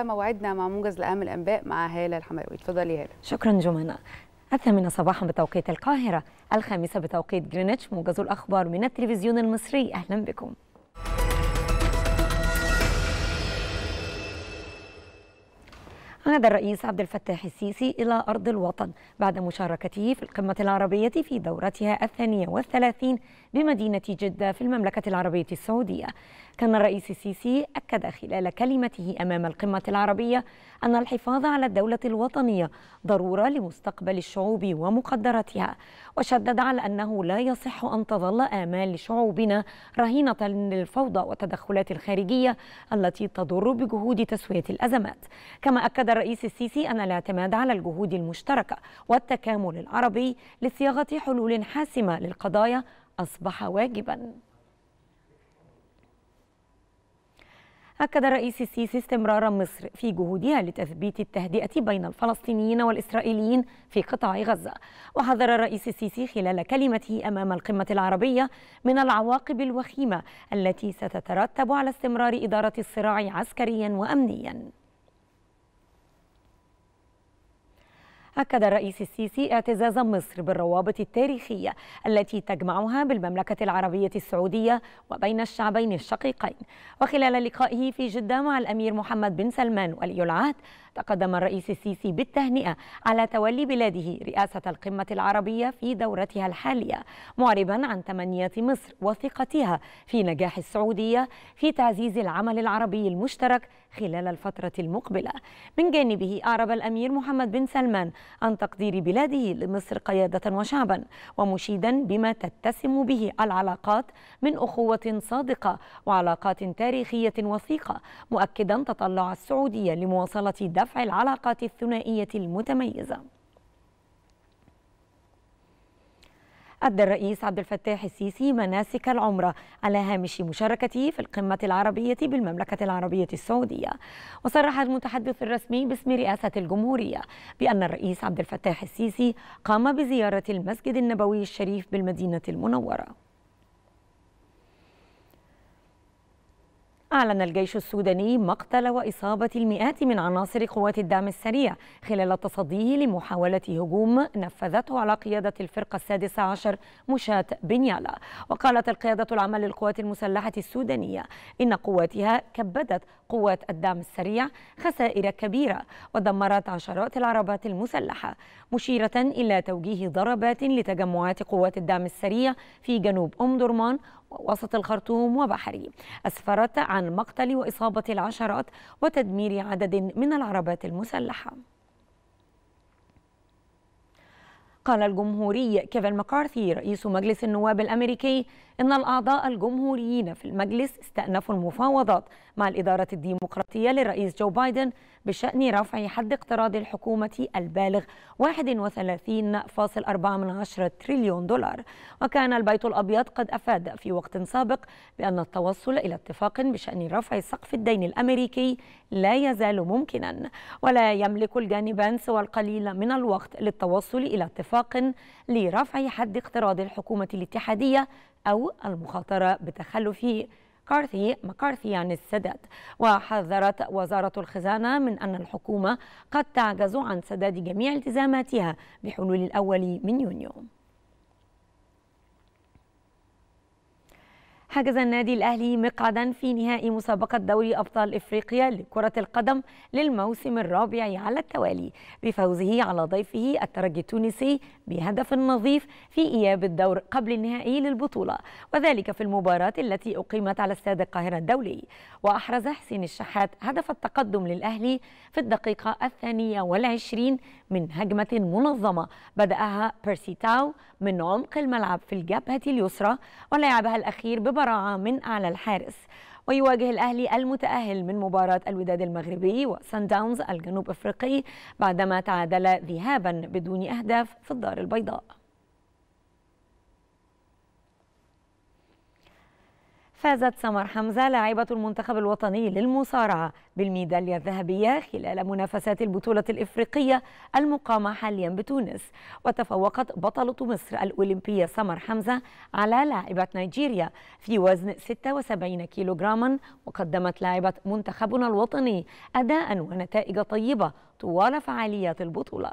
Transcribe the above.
موعدنا مع موجز لأهم الأنباء مع هالة الحماوي اتفضلي هالة شكرا جمانة الثامنة صباحا بتوقيت القاهرة الخامسة بتوقيت جرينتش موجز الأخبار من التلفزيون المصري أهلا بكم عاد الرئيس عبد الفتاح السيسي إلى أرض الوطن بعد مشاركته في القمة العربية في دورتها الثانية والثلاثين بمدينة جدة في المملكة العربية السعودية كان الرئيس السيسي أكد خلال كلمته أمام القمة العربية أن الحفاظ على الدولة الوطنية ضرورة لمستقبل الشعوب ومقدرتها وشدد على أنه لا يصح أن تظل آمال شعوبنا رهينة للفوضى والتدخلات الخارجية التي تضر بجهود تسوية الأزمات كما أكد الرئيس السيسي أن الاعتماد على الجهود المشتركة والتكامل العربي لصياغة حلول حاسمة للقضايا أصبح واجباً أكد الرئيس السيسي استمرار مصر في جهودها لتثبيت التهدئة بين الفلسطينيين والإسرائيليين في قطاع غزة وحذر الرئيس السيسي خلال كلمته أمام القمة العربية من العواقب الوخيمة التي ستترتب على استمرار إدارة الصراع عسكريا وأمنيا أكد الرئيس السيسي اعتزاز مصر بالروابط التاريخية التي تجمعها بالمملكة العربية السعودية وبين الشعبين الشقيقين وخلال لقائه في جدة مع الأمير محمد بن سلمان ولي العهد تقدم الرئيس السيسي بالتهنئة على تولي بلاده رئاسة القمة العربية في دورتها الحالية معربا عن تمنيات مصر وثقتها في نجاح السعودية في تعزيز العمل العربي المشترك خلال الفترة المقبلة من جانبه أعرب الأمير محمد بن سلمان عن تقدير بلاده لمصر قيادة وشعبا ومشيدا بما تتسم به العلاقات من أخوة صادقة وعلاقات تاريخية وثيقة مؤكدا تطلع السعودية لمواصلة دفع العلاقات الثنائية المتميزة أدى الرئيس عبد الفتاح السيسي مناسك العمرة على هامش مشاركته في القمة العربية بالمملكة العربية السعودية وصرح المتحدث الرسمي باسم رئاسة الجمهورية بأن الرئيس عبد الفتاح السيسي قام بزيارة المسجد النبوي الشريف بالمدينة المنورة أعلن الجيش السوداني مقتل وإصابة المئات من عناصر قوات الدعم السريع خلال تصديه لمحاولة هجوم نفذته على قيادة الفرقة السادسة عشر مشاة بنيالا وقالت القيادة العامة للقوات المسلحة السودانية إن قواتها كبدت قوات الدعم السريع خسائر كبيرة ودمرت عشرات العربات المسلحة مشيرة إلى توجيه ضربات لتجمعات قوات الدعم السريع في جنوب أم درمان وسط الخرطوم وبحري أسفرت عن مقتل وإصابة العشرات وتدمير عدد من العربات المسلحة قال الجمهوري كيفن مكارثي رئيس مجلس النواب الأمريكي إن الأعضاء الجمهوريين في المجلس استأنفوا المفاوضات مع الإدارة الديمقراطية للرئيس جو بايدن بشأن رفع حد اقتراض الحكومة البالغ 31.4 تريليون دولار وكان البيت الأبيض قد أفاد في وقت سابق بأن التوصل إلى اتفاق بشأن رفع سقف الدين الأمريكي لا يزال ممكنا ولا يملك الجانبان سوى القليل من الوقت للتوصل إلى اتفاق لرفع حد اقتراض الحكومة الاتحادية أو المخاطرة بتخلف كارثي عن يعني السداد وحذرت وزارة الخزانة من أن الحكومة قد تعجز عن سداد جميع التزاماتها بحلول الأول من يونيو حجز النادي الأهلي مقعدا في نهائي مسابقة دوري أبطال إفريقيا لكرة القدم للموسم الرابع على التوالي بفوزه على ضيفه الترجي التونسي بهدف نظيف في إياب الدور قبل النهائي للبطولة وذلك في المباراة التي أقيمت على استاد القاهرة الدولي وأحرز حسين الشحات هدف التقدم للأهلي في الدقيقة الثانية والعشرين من هجمة منظمة بدأها بيرسي تاو من عمق الملعب في الجبهة اليسرى ولعبها الأخير ببركة المراعى من أعلى الحارس ويواجه الأهلي المتأهل من مباراة الوداد المغربي وسان داونز الجنوب أفريقي بعدما تعادل ذهابا بدون أهداف في الدار البيضاء فازت سمر حمزة لاعبة المنتخب الوطني للمصارعة بالميدالية الذهبية خلال منافسات البطولة الإفريقية المقامة حاليا بتونس وتفوقت بطلة مصر الأولمبية سمر حمزة على لاعبة نيجيريا في وزن 76 كيلوغراما وقدمت لاعبة منتخبنا الوطني أداء ونتائج طيبة طوال فعاليات البطولة